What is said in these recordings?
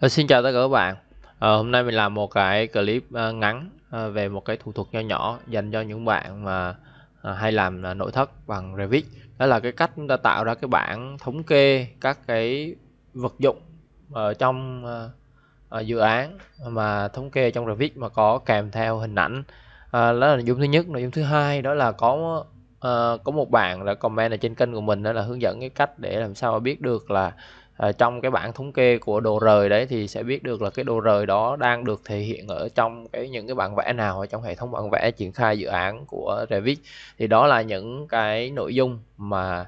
Ờ, xin chào tất cả các bạn à, Hôm nay mình làm một cái clip ờ, ngắn về một cái thủ thuật nho nhỏ dành cho những bạn mà hay làm nội thất bằng Revit Đó là cái cách chúng ta tạo ra cái bảng thống kê các cái vật dụng ở trong dự án mà thống kê trong Revit mà có kèm theo hình ảnh à, Đó là nội dung thứ nhất Nội dung thứ hai đó là có có một bạn đã comment ở trên kênh của mình đó là hướng dẫn cái cách để làm sao mà biết được là Ờ, trong cái bảng thống kê của đồ rời đấy thì sẽ biết được là cái đồ rời đó đang được thể hiện ở trong cái những cái bản vẽ nào ở trong hệ thống bản vẽ triển khai dự án của Revit thì đó là những cái nội dung mà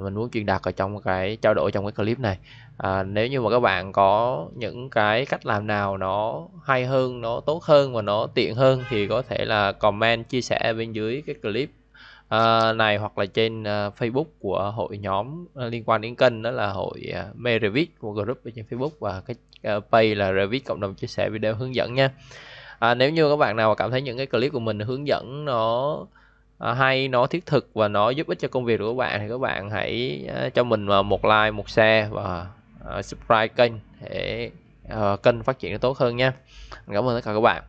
mình muốn truyền đạt ở trong cái trao đổi trong cái clip này à, nếu như mà các bạn có những cái cách làm nào nó hay hơn nó tốt hơn và nó tiện hơn thì có thể là comment chia sẻ bên dưới cái clip Ờ, này hoặc là trên uh, Facebook của hội nhóm ờ, liên quan đến kênh đó là hội uh, Merevit một group ở trên Facebook và cái uh, page là Revit cộng đồng chia sẻ video hướng dẫn nha à, nếu như các bạn nào cảm thấy những cái clip của mình hướng dẫn nó hay nó thiết thực và nó giúp ích cho công việc của các bạn thì các bạn hãy cho mình một like một share và subscribe kênh để kênh phát triển tốt hơn nha cảm ơn tất cả các bạn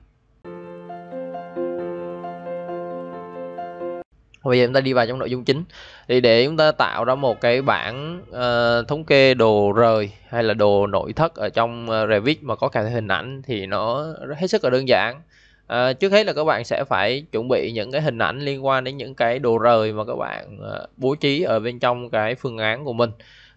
bây giờ chúng ta đi vào trong nội dung chính thì để chúng ta tạo ra một cái bảng uh, thống kê đồ rời hay là đồ nội thất ở trong uh, Revit mà có cả hình ảnh thì nó hết sức là đơn giản À, trước hết là các bạn sẽ phải chuẩn bị những cái hình ảnh liên quan đến những cái đồ rời mà các bạn à, bố trí ở bên trong cái phương án của mình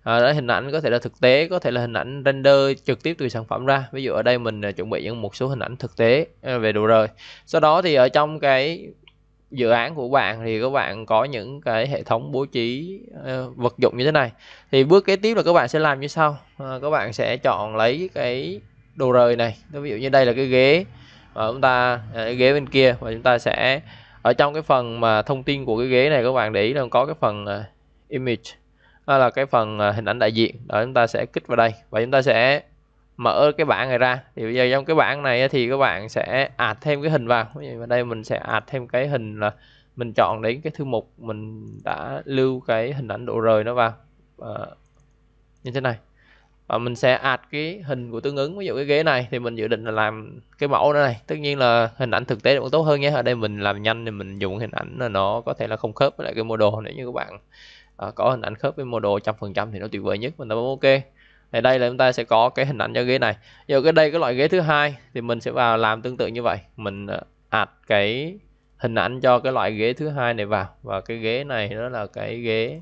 à, đó, hình ảnh có thể là thực tế có thể là hình ảnh render trực tiếp từ sản phẩm ra ví dụ ở đây mình chuẩn bị những một số hình ảnh thực tế về đồ rời sau đó thì ở trong cái dự án của bạn thì các bạn có những cái hệ thống bố trí uh, vật dụng như thế này thì bước kế tiếp là các bạn sẽ làm như sau uh, các bạn sẽ chọn lấy cái đồ rời này ví dụ như đây là cái ghế và chúng ta cái ờ, ghế bên kia và chúng ta sẽ ở trong cái phần mà thông tin của cái ghế này các bạn để ý là có cái phần uh, image đó là cái phần uh, hình ảnh đại diện đó chúng ta sẽ kích vào đây và chúng ta sẽ mở cái bảng này ra thì bây giờ trong cái bảng này thì các bạn sẽ ạt thêm cái hình vào ví dụ ở đây mình sẽ ạt thêm cái hình là mình chọn đến cái thư mục mình đã lưu cái hình ảnh độ rời nó vào à, như thế này và mình sẽ ạt cái hình của tương ứng ví dụ cái ghế này thì mình dự định là làm cái mẫu này tất nhiên là hình ảnh thực tế cũng tốt hơn nhé ở đây mình làm nhanh thì mình dùng hình ảnh là nó có thể là không khớp với lại cái model nếu như các bạn à, có hình ảnh khớp với model trăm phần trăm thì nó tuyệt vời nhất mình bấm ok thì đây là chúng ta sẽ có cái hình ảnh cho ghế này giờ cái đây cái loại ghế thứ hai thì mình sẽ vào làm tương tự như vậy mình ạt ờ, cái hình ảnh cho cái loại ghế thứ hai này vào và cái ghế này nó là cái ghế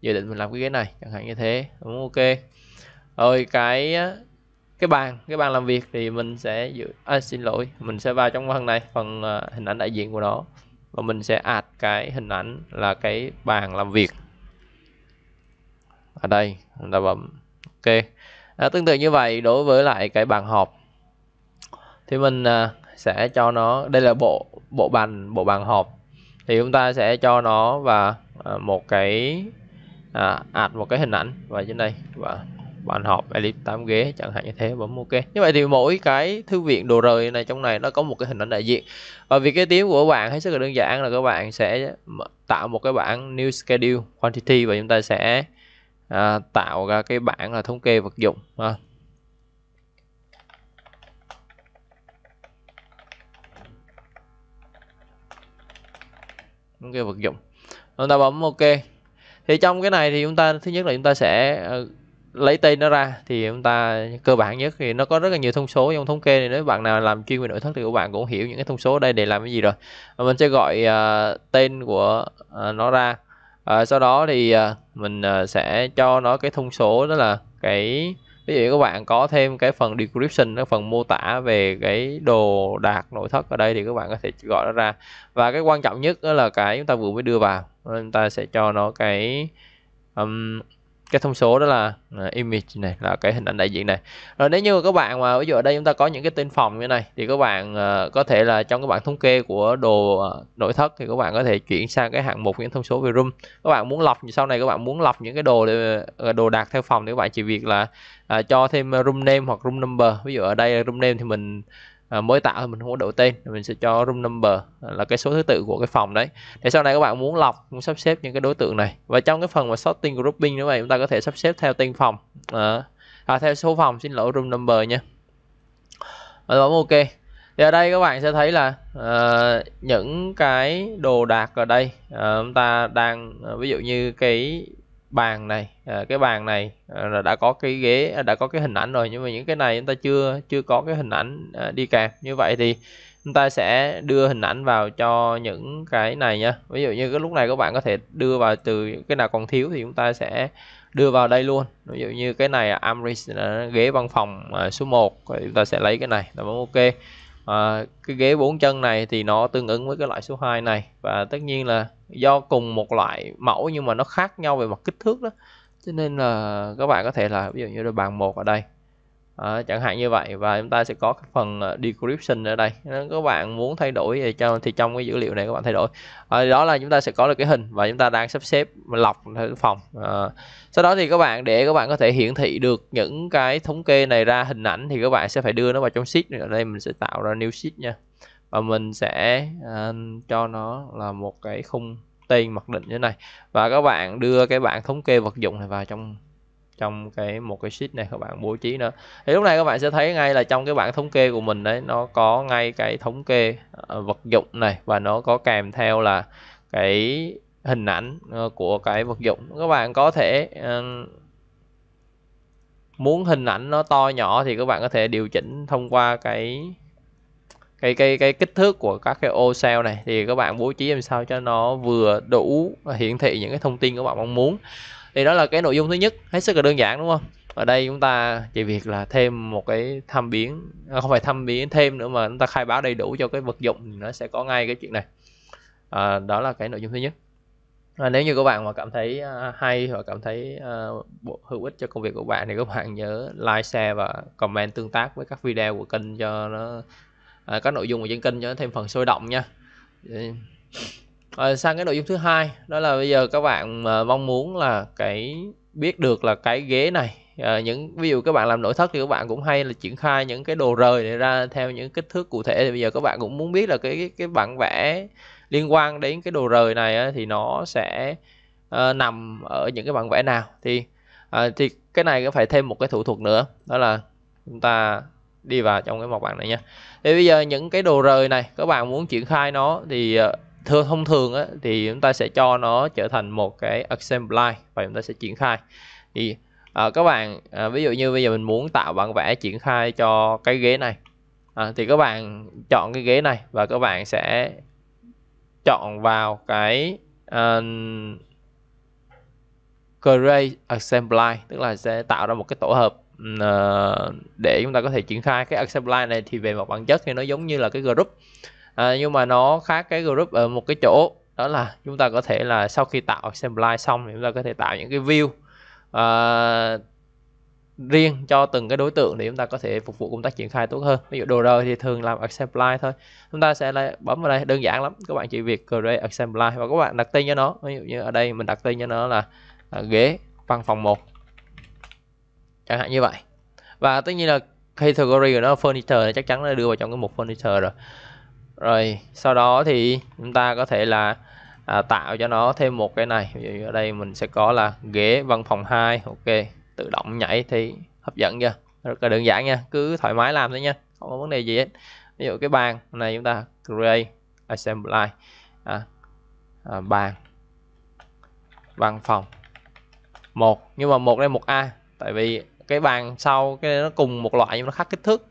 dự định mình làm cái ghế này chẳng hạn như thế đúng ok rồi cái cái bàn cái bàn làm việc thì mình sẽ giữ à, xin lỗi mình sẽ vào trong phần này phần ờ, hình ảnh đại diện của nó và mình sẽ ạt cái hình ảnh là cái bàn làm việc ở đây chúng ta bấm ok à, tương tự như vậy đối với lại cái bàn họp thì mình à, sẽ cho nó đây là bộ bộ bàn bộ bàn họp thì chúng ta sẽ cho nó và à, một cái à, ạt một cái hình ảnh vào trên đây và bàn họp elite 8 ghế chẳng hạn như thế bấm ok như vậy thì mỗi cái thư viện đồ rời này trong này nó có một cái hình ảnh đại diện và việc kế tiếp của bạn hết sức là đơn giản là các bạn sẽ tạo một cái bảng new schedule quantity và chúng ta sẽ à, tạo ra cái bảng là thống kê vật dụng ha. thống kê vật dụng chúng ta bấm ok thì trong cái này thì chúng ta thứ nhất là chúng ta sẽ ờ, lấy tên nó ra thì chúng ta cơ bản nhất thì nó có rất là nhiều thông số trong thống kê này nếu bạn nào làm chuyên về nội thất thì các bạn cũng hiểu những cái thông số ở đây để làm cái gì rồi mình sẽ gọi uh, tên của uh, nó ra à, sau đó thì à, mình à, sẽ cho nó cái thông số đó là cái ví dụ các bạn có thêm cái phần description cái phần mô tả về cái đồ đạc nội thất ở đây thì các bạn có thể gọi nó ra và cái quan trọng nhất đó là cái chúng ta vừa mới đưa vào chúng ta sẽ cho nó cái um, cái thông số đó là à, image này là cái hình ảnh đại diện này rồi nếu như các bạn mà ví dụ ở đây chúng ta có những cái tên phòng như này thì các bạn à, có thể là trong các bảng thống kê của đồ à, nội thất thì các bạn có thể chuyển sang cái hạng mục những thông số về room các bạn muốn lọc sau này các bạn muốn lọc những cái đồ đồ đạc theo phòng thì các bạn chỉ việc là cho thêm room name hoặc room number ví dụ ở đây room name thì mình à, mới tạo thì mình không có đổi tên mình sẽ cho room number à, là cái số thứ tự của cái phòng đấy để sau này các bạn muốn lọc muốn sắp xếp những cái đối tượng này và trong cái phần mà sorting grouping như vậy chúng ta có thể sắp xếp theo tên phòng à, à theo số phòng xin lỗi room number nha và bấm ok thì ở đây các bạn sẽ thấy là uh, những cái đồ đạc ở đây uh, chúng ta đang uh, ví dụ như cái bàn này à, cái bàn này à, đã có cái ghế à, đã có cái hình ảnh rồi nhưng mà những cái này chúng ta chưa chưa có cái hình ảnh à, đi kèm như vậy thì chúng ta sẽ đưa hình ảnh vào cho những cái này nha ví dụ như cái lúc này các bạn có thể đưa vào từ cái nào còn thiếu thì chúng ta sẽ đưa vào đây luôn ví dụ như cái này à, Amris ghế văn phòng à, số 1 chúng ta sẽ lấy cái này là bấm ok à, cái ghế bốn chân này thì nó tương ứng với cái loại số 2 này và tất nhiên là do cùng một loại mẫu nhưng mà nó khác nhau về mặt kích thước đó cho nên là các bạn có thể là ví dụ như là bàn một ở đây à, chẳng hạn như vậy và chúng ta sẽ có cái phần ờ, description ở đây nếu các bạn muốn thay đổi thì trong, thì trong cái dữ liệu này các bạn thay đổi à, đó là chúng ta sẽ có được cái hình và chúng ta đang sắp xếp lọc thử phòng à, sau đó thì các bạn để các bạn có thể hiển thị được những cái thống kê này ra hình ảnh thì các bạn sẽ phải đưa nó vào trong sheet ở đây mình sẽ tạo ra new sheet nha và mình sẽ uh, cho nó là một cái khung tên mặc định như thế này và các bạn đưa cái bảng thống kê vật dụng này vào trong trong cái một cái sheet này các bạn bố trí nữa thì lúc này các bạn sẽ thấy ngay là trong cái bảng thống kê của mình đấy nó có ngay cái thống kê ờ, vật dụng này và nó có kèm theo là cái hình ảnh ờ, của cái vật dụng các bạn có thể ờ, muốn hình ảnh nó to nhỏ thì các bạn có thể điều chỉnh thông qua cái cái cái cái kích thước của các cái ô cell này thì các bạn bố trí làm sao cho nó vừa đủ hiển thị những cái thông tin các bạn mong muốn thì đó là cái nội dung thứ nhất hết sức là đơn giản đúng không ở đây chúng ta chỉ việc là thêm một cái tham biến à, không phải tham biến thêm nữa mà chúng ta khai báo đầy đủ cho cái vật dụng nó sẽ có ngay cái chuyện này à, đó là cái nội dung thứ nhất à, nếu như các bạn mà cảm thấy à, hay hoặc cảm thấy uh, hữu ích cho công việc của bạn thì các bạn nhớ like share và comment tương tác với các video của kênh cho nó uh, các nội dung của trên kênh cho nó thêm phần sôi động nha rồi ờ, sang cái nội dung thứ hai đó là bây giờ các bạn ờ, mong muốn là cái biết được là cái ghế này à, những ví dụ các bạn làm nội thất thì các bạn cũng hay là triển khai những cái đồ rời này ra theo những kích thước cụ thể thì bây giờ các bạn cũng muốn biết là cái cái, cái bản vẽ liên quan đến cái đồ rời này á, thì nó sẽ uh, nằm ở những cái bản vẽ nào thì uh, thì cái này cũng phải thêm một cái thủ thuật nữa đó là chúng ta đi vào trong cái mộc bản này nha thì bây giờ những cái đồ rời này các bạn muốn triển khai nó thì uh, thường thông thường á, thì chúng ta sẽ cho nó trở thành một cái assembly và chúng ta sẽ triển khai thì à, các bạn à, ví dụ như bây giờ mình muốn tạo bản vẽ triển khai cho cái ghế này à, thì các bạn chọn cái ghế này và các bạn sẽ chọn vào cái uh, à, create assembly tức là sẽ tạo ra một cái tổ hợp uh, để chúng ta có thể triển khai cái assembly này thì về mặt bản chất thì nó giống như là cái group à, nhưng mà nó khác cái group ở một cái chỗ đó là chúng ta có thể là sau khi tạo assembly xong thì chúng ta có thể tạo những cái view uh, riêng cho từng cái đối tượng để chúng ta có thể phục vụ công tác triển khai tốt hơn ví dụ đồ rời thì thường làm assembly thôi chúng ta sẽ lại bấm vào đây đơn giản lắm các bạn chỉ việc create assembly và các bạn đặt tên cho nó ví dụ như ở đây mình đặt tên cho nó là à, ghế văn phòng 1 chẳng hạn như vậy và tất nhiên là category của nó furniture chắc chắn là đưa vào trong cái mục furniture rồi rồi sau đó thì chúng ta có thể là à, tạo cho nó thêm một cái này ví dụ ở đây mình sẽ có là ghế văn phòng 2 ok tự động nhảy thì hấp dẫn chưa rất là đơn giản nha cứ thoải mái làm thôi nha không có vấn đề gì hết ví dụ cái bàn này chúng ta create assembly à, à, bàn văn phòng một nhưng mà một đây một a tại vì cái bàn sau cái nó cùng một loại nhưng nó khác kích thước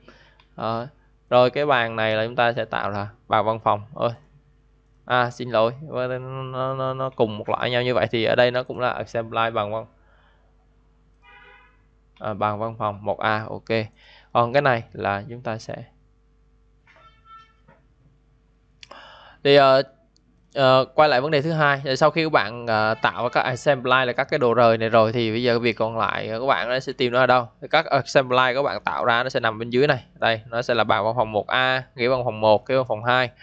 à, rồi cái bàn này là chúng ta sẽ tạo là bàn văn phòng ơi à xin lỗi vâng, nó, nó, nó cùng một loại nhau như vậy thì ở đây nó cũng là assembly bằng văn à, bàn văn phòng 1A ok còn cái này là chúng ta sẽ thì uh, Ờ, quay lại vấn đề thứ hai sau khi các bạn uh, tạo các assembly là các cái đồ rời này rồi thì bây giờ việc còn lại các bạn sẽ tìm nó ở đâu các assembly các bạn tạo ra nó sẽ nằm bên dưới này đây nó sẽ là bảng văn phòng 1A nghĩa văn phòng 1 cái văn phòng 2 rồi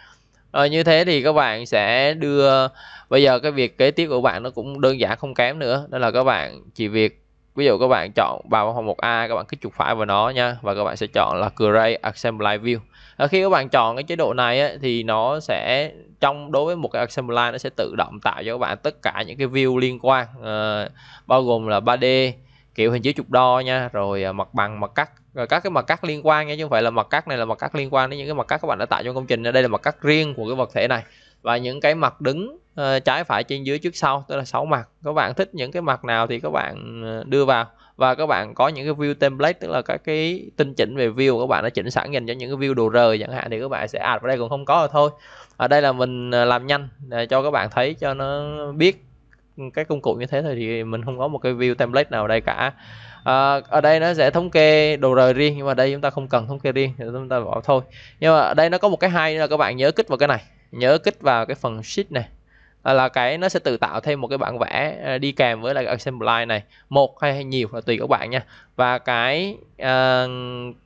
ờ, như thế thì các bạn sẽ đưa bây giờ cái việc kế tiếp của bạn nó cũng đơn giản không kém nữa đó là các bạn chỉ việc ví dụ các bạn chọn vào phòng 1A các bạn cứ chuột phải vào nó nha và các bạn sẽ chọn là Create Assembly View à, khi các bạn chọn cái chế độ này á, thì nó sẽ trong đối với một cái assembly nó sẽ tự động tạo cho các bạn tất cả những cái view liên quan uh, bao gồm là 3D kiểu hình chiếu trục đo nha rồi ờ, mặt bằng mặt cắt rồi ờ, các cái mặt cắt liên quan nha chứ không phải là mặt cắt này là mặt cắt liên quan đến những cái mặt cắt các bạn đã tạo trong công trình đây là mặt cắt riêng của cái vật thể này và những cái mặt đứng Ờ, trái phải trên dưới trước sau tức là 6 mặt các bạn thích những cái mặt nào thì các bạn ờ, đưa vào và các bạn có những cái view template tức là các cái tinh chỉnh về view các bạn đã chỉnh sẵn dành cho những cái view đồ rời chẳng hạn thì các bạn sẽ add à, vào đây cũng không có rồi thôi ở đây là mình ờ, làm nhanh để cho các bạn thấy cho nó biết cái công cụ như thế thôi thì mình không có một cái view template nào ở đây cả à, ở đây nó sẽ thống kê đồ rời riêng nhưng mà đây chúng ta không cần thống kê riêng thì chúng ta bỏ thôi nhưng mà ở đây nó có một cái hay là các bạn nhớ kích vào cái này nhớ kích vào cái phần sheet này Ờ, là cái nó sẽ tự tạo thêm một cái bản vẽ ờ, đi kèm với lại assembly này một hay, nhiều là tùy các bạn nha và cái uh,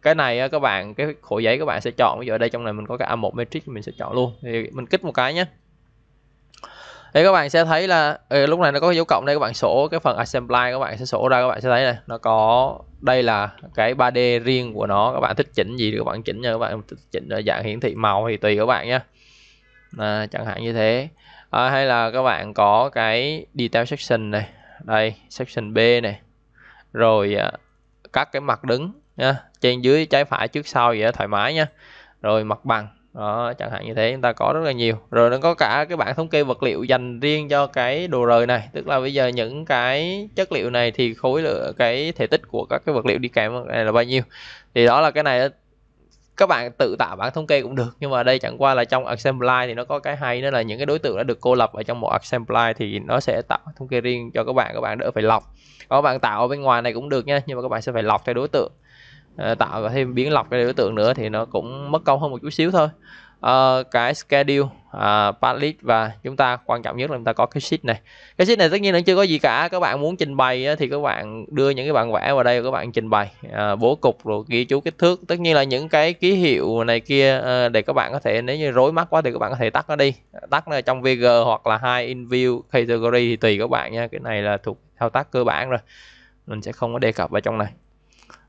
cái này các bạn cái khổ giấy các bạn sẽ chọn ví dụ ở đây trong này mình có cái A1 matrix mình sẽ chọn luôn thì mình kích một cái nhé thì các bạn sẽ thấy là ừ, lúc này nó có dấu cộng đây các bạn sổ cái phần assembly các bạn sẽ sổ ra các bạn sẽ thấy này nó có đây là cái 3D riêng của nó các bạn thích chỉnh gì thì các bạn chỉnh nha các bạn thích chỉnh ở dạng hiển thị màu thì tùy các bạn nha à, chẳng hạn như thế à, hay là các bạn có cái detail section này đây section B này rồi à, các cái mặt đứng nha trên dưới trái phải trước sau vậy đó, thoải mái nha rồi mặt bằng đó chẳng hạn như thế chúng ta có rất là nhiều rồi nó có cả cái bảng thống kê vật liệu dành riêng cho cái đồ rời này tức là bây giờ những cái chất liệu này thì khối lượng cái thể tích của các cái vật liệu đi kèm này là bao nhiêu thì đó là cái này các bạn tự tạo bản thống kê cũng được nhưng mà đây chẳng qua là trong assembly thì nó có cái hay đó là những cái đối tượng đã được cô lập ở trong một assembly thì nó sẽ tạo thống kê riêng cho các bạn các bạn đỡ phải lọc có bạn tạo ở bên ngoài này cũng được nha nhưng mà các bạn sẽ phải lọc theo đối tượng à, tạo thêm biến lọc cái đối tượng nữa thì nó cũng mất công hơn một chút xíu thôi à, cái schedule uh, palette và chúng ta quan trọng nhất là chúng ta có cái sheet này cái sheet này tất nhiên là chưa có gì cả các bạn muốn trình bày thì các bạn đưa những cái bản vẽ vào đây các bạn trình bày uh, bố cục rồi ghi chú kích thước tất nhiên là những cái ký hiệu này kia uh, để các bạn có thể nếu như rối mắt quá thì các bạn có thể tắt nó đi tắt nó trong VG hoặc là hai in view category thì tùy các bạn nha cái này là thuộc thao tác cơ bản rồi mình sẽ không có đề cập vào trong này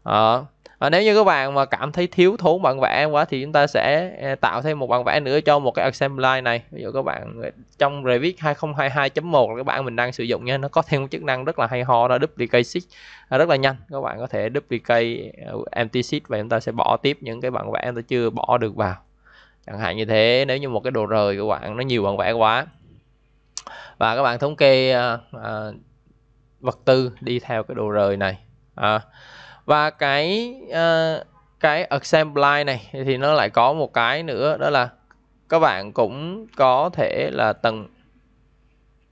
uh, à, nếu như các bạn mà cảm thấy thiếu thốn bản vẽ quá thì chúng ta sẽ à, tạo thêm một bản vẽ nữa cho một cái assembly này ví dụ các bạn à, trong Revit 2022.1 các bạn mình đang sử dụng nha nó có thêm một chức năng rất là hay ho đó duplicate sheet à, rất là nhanh các bạn có thể duplicate à, empty sheet và chúng ta sẽ bỏ tiếp những cái bản vẽ chúng ta chưa bỏ được vào chẳng hạn như thế nếu như một cái đồ rời của bạn nó nhiều bản vẽ quá và các bạn thống kê à, à, vật tư đi theo cái đồ rời này à, và cái uh, cái assembly này thì nó lại có một cái nữa đó là các bạn cũng có thể là tầng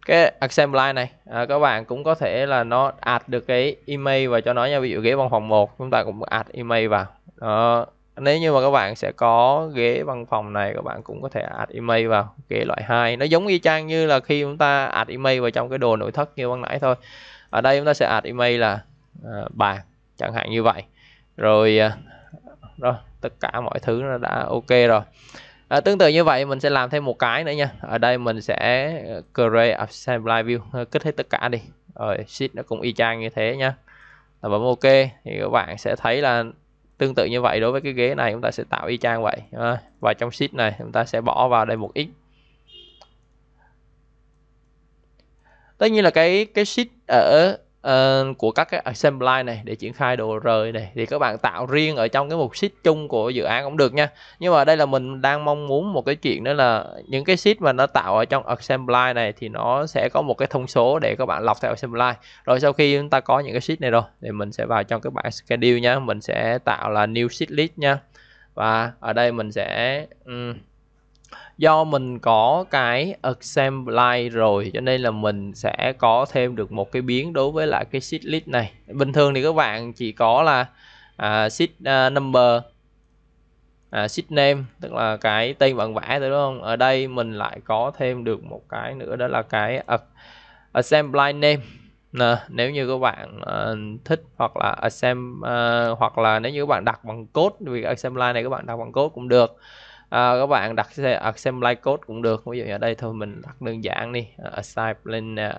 cái assembly này à, các bạn cũng có thể là nó add được cái email và cho nó nha ví dụ ghế văn phòng một chúng ta cũng add email vào đó. nếu như mà các bạn sẽ có ghế văn phòng này các bạn cũng có thể add email vào ghế loại 2 nó giống y chang như là khi chúng ta add email vào trong cái đồ nội thất như ban nãy thôi ở đây chúng ta sẽ add email là uh, bàn chẳng hạn như vậy rồi à, đó tất cả mọi thứ nó đã ok rồi à, tương tự như vậy mình sẽ làm thêm một cái nữa nha ở đây mình sẽ à, create assembly view kích hết tất cả đi rồi sheet nó cũng y chang như thế nha là bấm ok thì các bạn sẽ thấy là tương tự như vậy đối với cái ghế này chúng ta sẽ tạo y chang vậy à, và trong sheet này chúng ta sẽ bỏ vào đây một ít. tất nhiên là cái cái sheet ở uh, của các cái assembly này để triển khai đồ rời này thì các bạn tạo riêng ở trong cái mục sheet chung của dự án cũng được nha nhưng mà đây là mình đang mong muốn một cái chuyện đó là những cái sheet mà nó tạo ở trong assembly này thì nó sẽ có một cái thông số để các bạn lọc theo assembly rồi sau khi chúng ta có những cái sheet này rồi thì mình sẽ vào trong cái bảng schedule nha mình sẽ tạo là new sheet list nha và ở đây mình sẽ um, do mình có cái assembly rồi cho nên là mình sẽ có thêm được một cái biến đối với lại cái sheet list này bình thường thì các bạn chỉ có là à, sheet uh, à, number à, sheet name tức là cái tên bạn vẽ thôi đúng không ở đây mình lại có thêm được một cái nữa đó là cái assembly name Nè, nếu như các bạn uh, thích hoặc là xem uh, à, hoặc là nếu như các bạn đặt bằng code vì assembly này các bạn đặt bằng code cũng được à, các bạn đặt à, assembly code cũng được ví dụ ở đây thôi mình đặt đơn giản đi ờ, assembly ờ,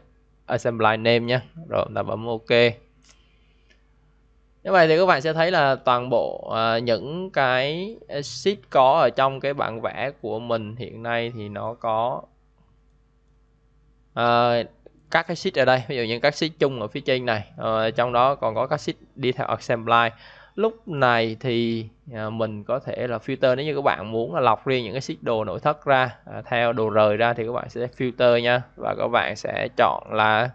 assembly name nhé rồi chúng ta bấm ok như vậy thì các bạn sẽ thấy là toàn bộ à, những cái sheet có ở trong cái bản vẽ của mình hiện nay thì nó có à, các cái sheet ở đây ví dụ những các sheet chung ở phía trên này à, trong đó còn có các sheet đi theo assembly lúc này thì à, mình có thể là filter nếu như các bạn muốn là lọc riêng những cái sheet đồ nội thất ra à, theo đồ rời ra thì các bạn sẽ filter nha và các bạn sẽ chọn là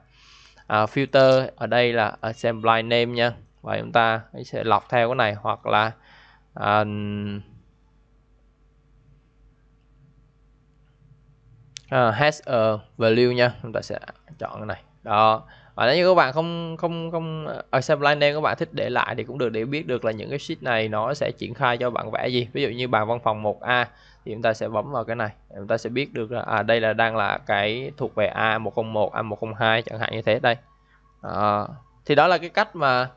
à, filter ở đây là assembly name nha và chúng ta sẽ lọc theo cái này hoặc là uh, has a value nha chúng ta sẽ chọn cái này đó và nếu như các bạn không không không ở Sublime Name các bạn thích để lại thì cũng được để biết được là những cái sheet này nó sẽ triển khai cho bạn vẽ gì ví dụ như bàn văn phòng 1A thì chúng ta sẽ bấm vào cái này chúng ta sẽ biết được là à, đây là đang là cái thuộc về A101 A102 chẳng hạn như thế đây à, thì đó là cái cách mà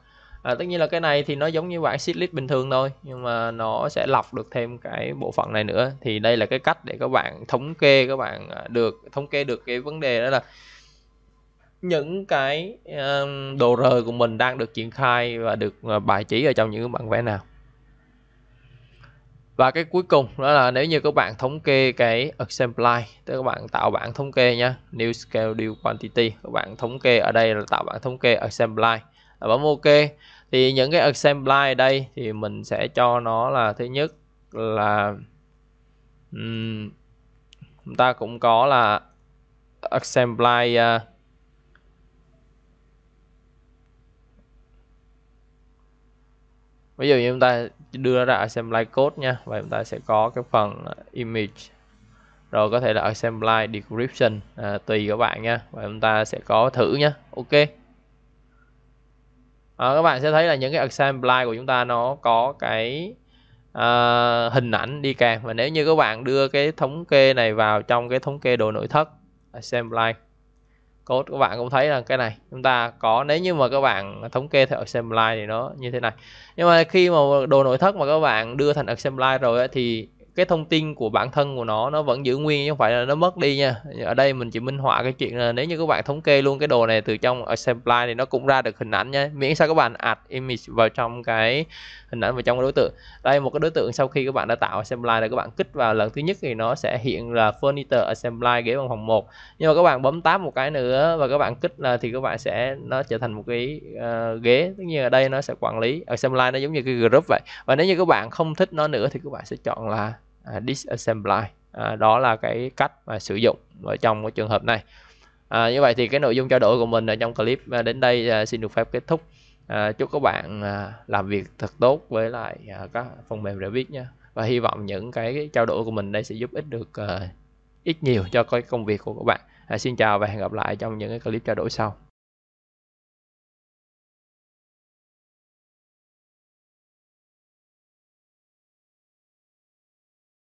à, tất nhiên là cái này thì nó giống như bảng sheet list bình thường thôi nhưng mà nó sẽ lọc được thêm cái bộ phận này nữa thì đây là cái cách để các bạn thống kê các bạn à, được thống kê được cái vấn đề đó là những cái uh, đồ rời của mình đang được triển khai và được ờ, bài trí ở trong những bản vẽ nào và cái cuối cùng đó là nếu như các bạn thống kê cái exemplar tức các bạn tạo bảng thống kê nhé new scale new quantity các bạn thống kê ở đây là tạo bảng thống kê exemplar bấm ok thì những cái exemplar ở đây thì mình sẽ cho nó là thứ nhất là um, chúng ta cũng có là exemplar uh, à, ví dụ như chúng ta đưa ra assembly code nha và chúng ta sẽ có cái phần à, image rồi có thể là assembly description à, tùy các bạn nha và chúng ta sẽ có thử nhé ok à, các bạn sẽ thấy là những cái assembly của chúng ta nó có cái à, hình ảnh đi kèm và nếu như các bạn đưa cái thống kê này vào trong cái thống kê đồ nội thất assembly code các bạn cũng thấy là cái này chúng ta có nếu như mà các bạn thống kê theo assembly thì nó như thế này nhưng mà khi mà đồ nội thất mà các bạn đưa thành assembly rồi ấy, thì cái thông tin của bản thân của nó nó vẫn giữ nguyên chứ không phải là nó mất đi nha ở đây mình chỉ minh họa cái chuyện là nếu như các bạn thống kê luôn cái đồ này từ trong assembly thì nó cũng ra được hình ảnh nha miễn sao các bạn add image vào trong cái hình ảnh vào trong đối tượng đây một cái đối tượng sau khi các bạn đã tạo assembly rồi các bạn kích vào lần thứ nhất thì nó sẽ hiện là furniture assembly ghế văn phòng một nhưng mà các bạn bấm tám một cái nữa và các bạn kích là thì các bạn sẽ nó trở thành một cái uh, ghế tất nhiên ở đây nó sẽ quản lý assembly nó giống như cái group vậy và nếu như các bạn không thích nó nữa thì các bạn sẽ chọn là uh, disassembly à, đó là cái cách mà sử dụng ở trong cái trường hợp này à, như vậy thì cái nội dung trao đổi của mình ở trong clip à, đến đây à, xin được phép kết thúc Ờ, chúc các bạn ờ, làm việc thật tốt với lại ờ, các phần mềm để Revit nhé và hy vọng những cái trao đổi của mình đây sẽ giúp ích được ít nhiều cho cái công việc của các bạn xin chào và hẹn gặp lại trong những cái clip trao đổi sau